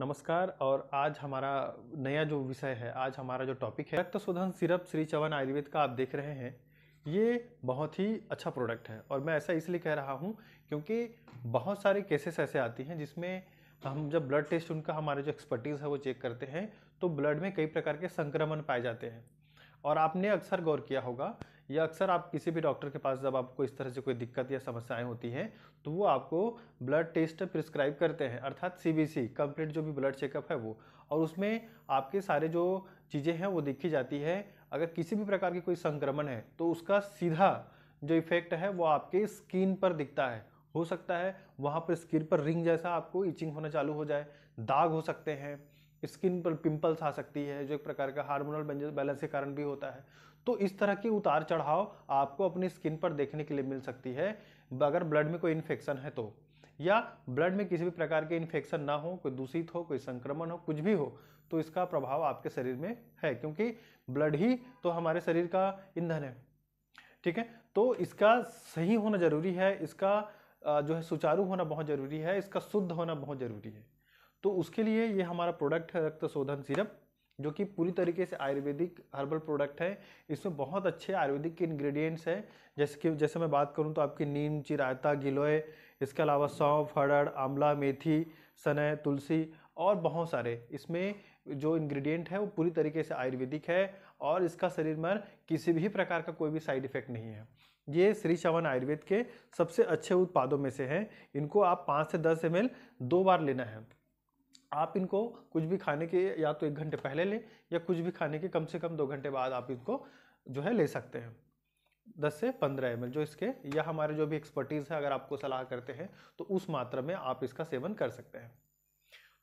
नमस्कार और आज हमारा नया जो विषय है आज हमारा जो टॉपिक है रक्त शोधन सिरप श्री चवन आयुर्वेद का आप देख रहे हैं ये बहुत ही अच्छा प्रोडक्ट है और मैं ऐसा इसलिए कह रहा हूँ क्योंकि बहुत सारे केसेस ऐसे आती हैं जिसमें हम जब ब्लड टेस्ट उनका हमारे जो एक्सपर्टीज़ है वो चेक करते हैं तो ब्लड में कई प्रकार के संक्रमण पाए जाते हैं और आपने अक्सर गौर किया होगा या अक्सर आप किसी भी डॉक्टर के पास जब आपको इस तरह से कोई दिक्कत या समस्याएं होती हैं तो वो आपको ब्लड टेस्ट प्रिस्क्राइब करते हैं अर्थात सी बी सी कंप्लीट जो भी ब्लड चेकअप है वो और उसमें आपके सारे जो चीज़ें हैं वो देखी जाती है अगर किसी भी प्रकार की कोई संक्रमण है तो उसका सीधा जो इफेक्ट है वो आपके स्किन पर दिखता है हो सकता है वहाँ पर स्किन पर रिंग जैसा आपको इचिंग होना चालू हो जाए दाग हो सकते हैं स्किन पर पिंपल्स आ सकती है जो एक प्रकार का हार्मोनल बैलेंस के कारण भी होता है तो इस तरह की उतार चढ़ाव आपको अपनी स्किन पर देखने के लिए मिल सकती है अगर ब्लड में कोई इन्फेक्शन है तो या ब्लड में किसी भी प्रकार के इन्फेक्शन ना हो कोई दूषित हो कोई संक्रमण हो कुछ भी हो तो इसका प्रभाव आपके शरीर में है क्योंकि ब्लड ही तो हमारे शरीर का ईंधन है ठीक है तो इसका सही होना जरूरी है इसका जो है सुचारू होना बहुत जरूरी है इसका शुद्ध होना बहुत जरूरी है तो उसके लिए ये हमारा प्रोडक्ट है रक्त शोधन सिरप जो कि पूरी तरीके से आयुर्वेदिक हर्बल प्रोडक्ट है इसमें बहुत अच्छे आयुर्वेदिक के इन्ग्रीडियंट्स हैं जैसे कि जैसे मैं बात करूं तो आपकी नीम चिरायता गिलोय इसके अलावा सौंफ हड़ड़ आंवला मेथी सने तुलसी और बहुत सारे इसमें जो इंग्रेडिएंट है वो पूरी तरीके से आयुर्वेदिक है और इसका शरीर में किसी भी प्रकार का कोई भी साइड इफेक्ट नहीं है ये श्री चवन आयुर्वेद के सबसे अच्छे उत्पादों में से हैं इनको आप पाँच से दस एम दो बार लेना है आप इनको कुछ भी खाने के या तो एक घंटे पहले लें या कुछ भी खाने के कम से कम दो घंटे बाद आप इनको जो है ले सकते हैं दस से पंद्रह एम जो इसके या हमारे जो भी एक्सपर्टीज़ है अगर आपको सलाह करते हैं तो उस मात्रा में आप इसका सेवन कर सकते हैं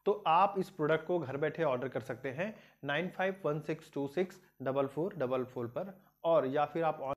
तो आप इस प्रोडक्ट को घर बैठे ऑर्डर कर सकते हैं nine five one six two six double four double four पर और या फिर आप